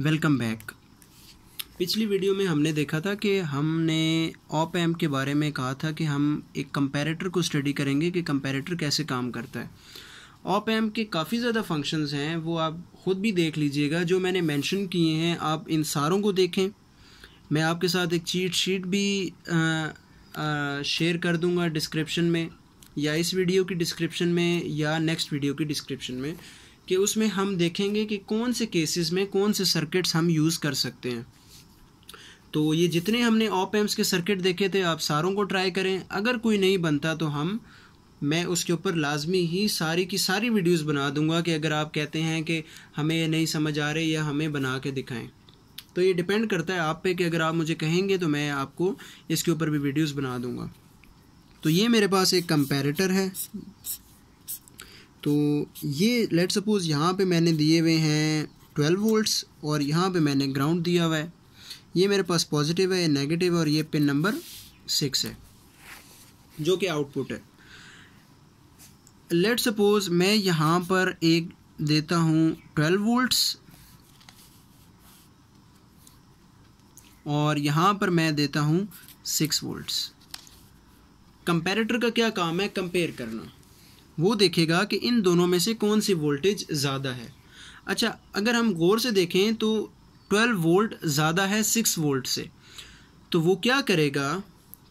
welcome back पिछली video में हमने देखा था कि हमने ऑप एम के बारे में कहा था कि हम एक कंपैरेटर को स्टडी करेंगे कि कंपैरेटर कैसे काम करता है ऑप एम के काफ़ी ज़्यादा फंक्शंस हैं वो आप ख़ुद भी देख लीजिएगा जो मैंने मेंशन किए हैं आप इन सारों को देखें मैं आपके साथ एक चीट शीट भी शेयर कर दूँगा डिस्क्रिप्शन में या इस वीडियो की डिस्क्रिप्शन में या नेक्स्ट वीडियो की डिस्क्रिप्शन में कि उसमें हम देखेंगे कि कौन से केसेस में कौन से सर्किट्स हम यूज़ कर सकते हैं तो ये जितने हमने ऑप एम्प्स के सर्किट देखे थे आप सारों को ट्राई करें अगर कोई नहीं बनता तो हम मैं उसके ऊपर लाजमी ही सारी की सारी वीडियोस बना दूंगा कि अगर आप कहते हैं कि हमें ये नहीं समझ आ रहे या हमें बना के दिखाएं तो ये डिपेंड करता है आप पे कि अगर आप मुझे कहेंगे तो मैं आपको इसके ऊपर भी वीडियोस बना दूंगा तो ये मेरे पास एक कंपेरेटर है तो ये लेट सपोज़ यहाँ पे मैंने दिए हुए हैं ट्वेल्व वोल्ट्स और यहाँ पे मैंने ग्राउंड दिया हुआ है ये मेरे पास पॉजिटिव है नेगेटिव है और ये पिन नंबर सिक्स है जो कि आउटपुट है लेट सपोज़ मैं यहाँ पर एक देता हूँ ट्वेल्व वोल्ट्स और यहाँ पर मैं देता हूँ सिक्स वोल्ट्स कंपेरेटर का क्या काम है कंपेयर करना वो देखेगा कि इन दोनों में से कौन सी वोल्टेज ज़्यादा है अच्छा अगर हम गौर से देखें तो 12 वोल्ट ज़्यादा है 6 वोल्ट से तो वो क्या करेगा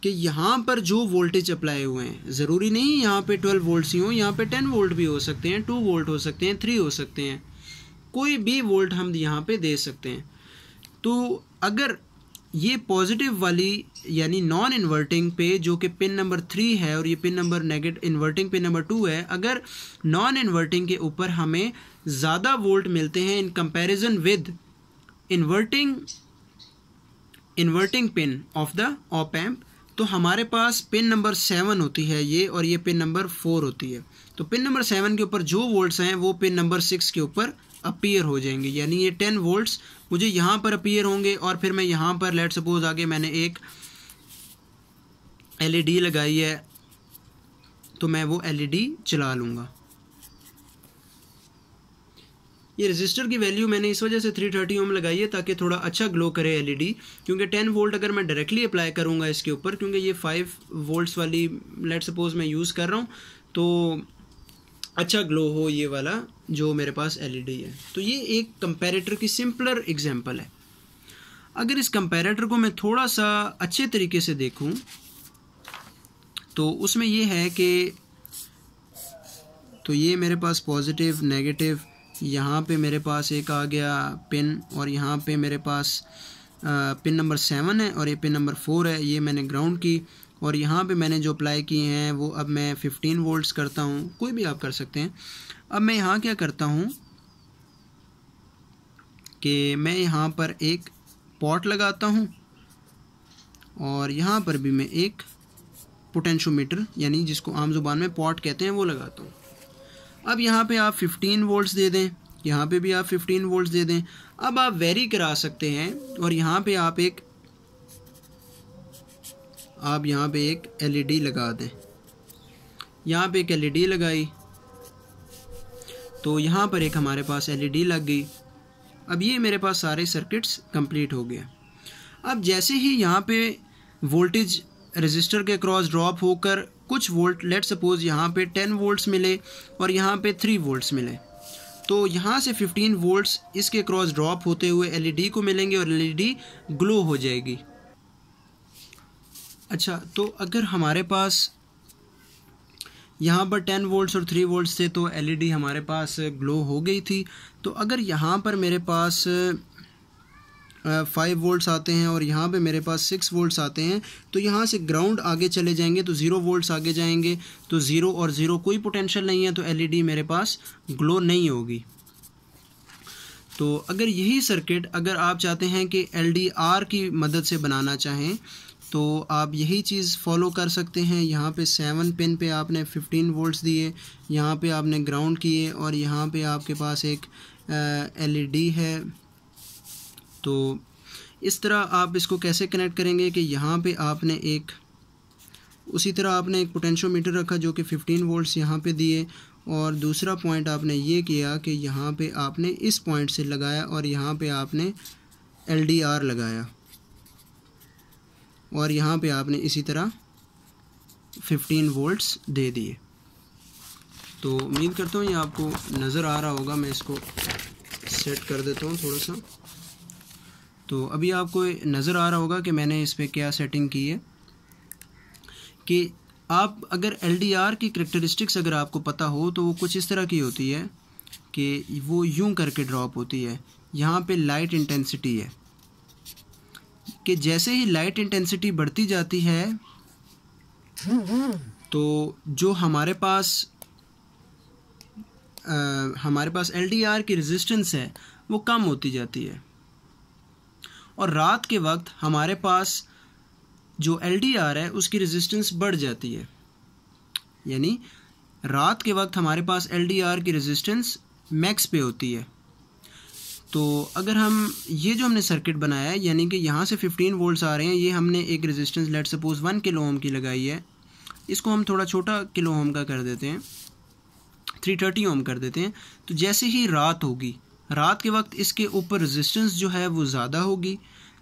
कि यहाँ पर जो वोल्टेज अप्लाई हुए हैं ज़रूरी नहीं यहाँ पे 12 वोल्ट ही हों यहाँ पे 10 वोल्ट भी हो सकते हैं 2 वोल्ट हो सकते हैं 3 हो सकते हैं कोई भी वोल्ट हम यहाँ पे दे सकते हैं तो अगर ये पॉजिटिव वाली यानी नॉन इन्वर्टिंग पे जो कि पिन नंबर थ्री है और ये pin number negative inverting pin number two है अगर नॉन इन्वर्टिंग के ऊपर हमें ज़्यादा वोल्ट मिलते हैं in comparison with inverting inverting pin of the op amp तो हमारे पास पिन नंबर सेवन होती है ये और ये पिन नंबर फोर होती है तो पिन नंबर सेवन के ऊपर जो वोल्ट्स हैं वो पिन नंबर सिक्स के ऊपर अपीयर हो जाएंगे यानी ये टेन वोल्ट्स मुझे यहाँ पर अपीयर होंगे और फिर मैं यहाँ पर लेट सपोज आगे मैंने एक एलईडी e लगाई है तो मैं वो एलईडी e चला लूँगा ये रजिस्टर की वैल्यू मैंने इस वजह से 330 थर्टी ओम लगाई है ताकि थोड़ा अच्छा ग्लो करे एलईडी e क्योंकि 10 वोल्ट अगर मैं डायरेक्टली अप्लाई करूँगा इसके ऊपर क्योंकि ये 5 वोल्ट्स वाली लेट सपोज मैं यूज़ कर रहा हूँ तो अच्छा ग्लो हो ये वाला जो मेरे पास एलईडी e है तो ये एक कंपेरेटर की सिंपलर एग्जांपल है अगर इस कंपेरेटर को मैं थोड़ा सा अच्छे तरीके से देखूं तो उसमें ये है कि तो ये मेरे पास पॉजिटिव नेगेटिव यहाँ पे मेरे पास एक आ गया पिन और यहाँ पे मेरे पास आ, पिन नंबर सेवन है और ये पिन नंबर फोर है ये मैंने ग्राउंड की और यहाँ पे मैंने जो अप्लाई किए हैं वो अब मैं 15 वोल्ट्स करता हूँ कोई भी आप कर सकते हैं अब मैं यहाँ क्या करता हूँ कि मैं यहाँ पर एक पॉट लगाता हूँ और यहाँ पर भी मैं एक पोटेंशोमीटर यानी जिसको आम जुबान में पॉट कहते हैं वो लगाता हूँ अब यहाँ पे आप 15 वोल्ट्स दे दें यहाँ पे भी आप 15 वोल्ट्स दे दें अब आप वेरी करा सकते हैं और यहाँ पे आप एक आप यहाँ पे एक एलईडी e लगा दें यहाँ पे एक एलईडी e लगाई तो यहाँ पर एक हमारे पास एलईडी e लग गई अब ये मेरे पास सारे सर्किट्स कंप्लीट हो गए अब जैसे ही यहाँ पे वोल्टेज रजिस्टर के क्रॉस ड्रॉप होकर कुछ वोल्ट लेट सपोज यहाँ पे 10 वोल्ट्स मिले और यहाँ पे 3 वोल्ट्स मिले तो यहाँ से 15 वोल्ट्स इसके क्रॉस ड्रॉप होते हुए एलईडी को मिलेंगे और एलईडी ग्लो हो जाएगी अच्छा तो अगर हमारे पास यहाँ पर टेन वोल्ट्स और थ्री वोल्ट्स थे तो एलईडी हमारे पास ग्लो हो गई थी तो अगर यहाँ पर मेरे पास फाइव वोल्ट्स आते हैं और यहाँ पे मेरे पास सिक्स वोल्ट्स आते हैं तो यहाँ से ग्राउंड आगे चले जाएंगे तो ज़ीरो वोल्ट्स आगे जाएंगे तो ज़ीरो और ज़ीरो कोई पोटेंशियल नहीं है तो एल मेरे पास ग्लो नहीं होगी तो अगर यही सर्किट अगर आप चाहते हैं कि एल की मदद से बनाना चाहें तो आप यही चीज़ फॉलो कर सकते हैं यहाँ पे सेवन पिन पे आपने फ़िफ्टीन वोल्ट्स दिए यहाँ पे आपने ग्राउंड किए और यहाँ पे आपके पास एक एलईडी e है तो इस तरह आप इसको कैसे कनेक्ट करेंगे कि यहाँ पे आपने एक उसी तरह आपने एक पोटेंशियोमीटर रखा जो कि फ़िफ्टीन वोल्ट्स यहाँ पे दिए और दूसरा पॉइंट आपने ये किया कि यहाँ पर आपने इस पॉइंट से लगाया और यहाँ पर आपने एल लगाया और यहाँ पे आपने इसी तरह 15 वोल्ट्स दे दिए तो उम्मीद करता हूँ ये आपको नज़र आ रहा होगा मैं इसको सेट कर देता हूँ थोड़ा सा तो अभी आपको नज़र आ रहा होगा कि मैंने इस पर क्या सेटिंग की है कि आप अगर एल की करेक्टरिस्टिक्स अगर आपको पता हो तो वो कुछ इस तरह की होती है कि वो यूं करके ड्रॉप होती है यहाँ पे लाइट इंटेंसिटी है कि जैसे ही लाइट इंटेंसिटी बढ़ती जाती है तो जो हमारे पास आ, हमारे पास एल की रेजिस्टेंस है वो कम होती जाती है और रात के वक्त हमारे पास जो एल है उसकी रेजिस्टेंस बढ़ जाती है यानी रात के वक्त हमारे पास एल की रेजिस्टेंस मैक्स पे होती है तो अगर हम ये जो हमने सर्किट बनाया है यानी कि यहाँ से 15 वोल्ट्स आ रहे हैं ये हमने एक resistance let suppose one kilo ohm की लगाई है इसको हम थोड़ा छोटा किलो ओम का कर देते हैं थ्री थर्टी ओम कर देते हैं तो जैसे ही रात होगी रात के वक्त इसके ऊपर रेजिस्टेंस जो है वो ज़्यादा होगी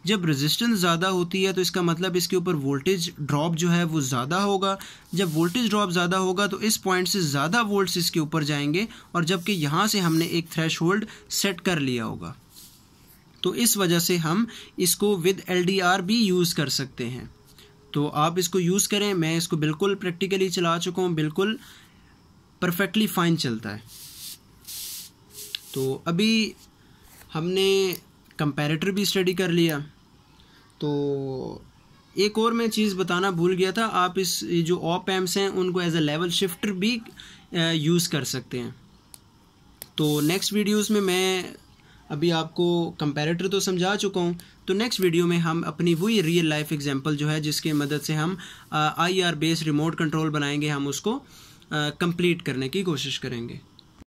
जब रेजिस्टेंस ज़्यादा होती है तो इसका मतलब इसके ऊपर वोल्टेज ड्रॉप जो है वो ज़्यादा होगा जब वोल्टेज ड्रॉप ज़्यादा होगा तो इस पॉइंट से ज़्यादा वोल्ट्स इसके ऊपर जाएंगे और जबकि यहाँ से हमने एक थ्रेश सेट कर लिया होगा तो इस वजह से हम इसको विद एल भी यूज़ कर सकते हैं तो आप इसको यूज़ करें मैं इसको बिल्कुल प्रैक्टिकली चला चुका हूँ बिल्कुल परफेक्टली फाइन चलता है तो अभी हमने कंपैरेटर भी स्टडी कर लिया तो एक और मैं चीज़ बताना भूल गया था आप इस जो ऑप एम्प्स हैं उनको एज अ लेवल शिफ्टर भी यूज़ कर सकते हैं तो नेक्स्ट वीडियोस में मैं अभी आपको कंपैरेटर तो समझा चुका हूँ तो नेक्स्ट वीडियो में हम अपनी वही रियल लाइफ एग्जांपल जो है जिसके मदद से हम I R base remote control बनाएंगे हम उसको कंप्लीट करने की कोशिश करेंगे